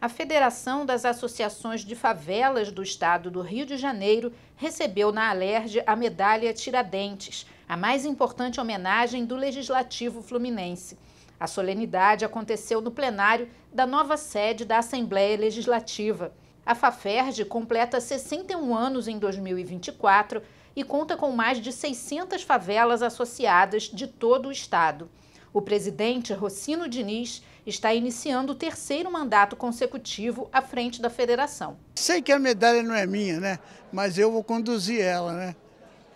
a Federação das Associações de Favelas do Estado do Rio de Janeiro recebeu na Alerj a medalha Tiradentes, a mais importante homenagem do Legislativo Fluminense. A solenidade aconteceu no plenário da nova sede da Assembleia Legislativa. A Faferj completa 61 anos em 2024 e conta com mais de 600 favelas associadas de todo o estado. O presidente Rocino Diniz está iniciando o terceiro mandato consecutivo à frente da federação. Sei que a medalha não é minha, né? Mas eu vou conduzir ela, né?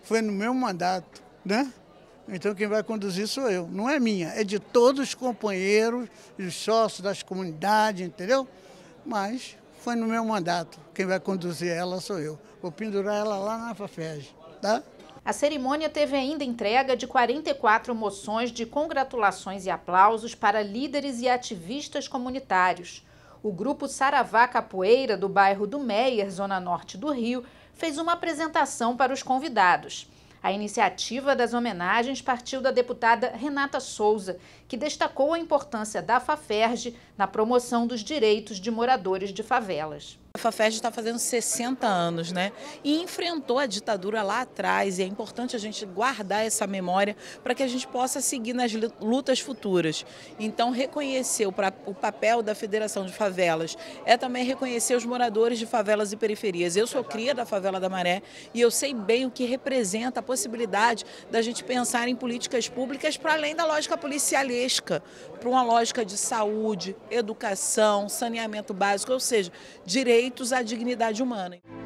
Foi no meu mandato, né? Então quem vai conduzir sou eu, não é minha, é de todos os companheiros, dos sócios, das comunidades, entendeu? Mas foi no meu mandato, quem vai conduzir ela sou eu. Vou pendurar ela lá na Fafeg, tá? A cerimônia teve ainda entrega de 44 moções de congratulações e aplausos para líderes e ativistas comunitários. O grupo Saravá Capoeira, do bairro do Meier, zona norte do Rio, fez uma apresentação para os convidados. A iniciativa das homenagens partiu da deputada Renata Souza, que destacou a importância da FAFERJ na promoção dos direitos de moradores de favelas. A Fafest está fazendo 60 anos, né? E enfrentou a ditadura lá atrás, e é importante a gente guardar essa memória para que a gente possa seguir nas lutas futuras. Então, reconhecer o, o papel da Federação de Favelas é também reconhecer os moradores de favelas e periferias. Eu sou cria da favela da Maré e eu sei bem o que representa a possibilidade da gente pensar em políticas públicas para além da lógica policialesca, para uma lógica de saúde, educação, saneamento básico, ou seja, direito direitos à dignidade humana.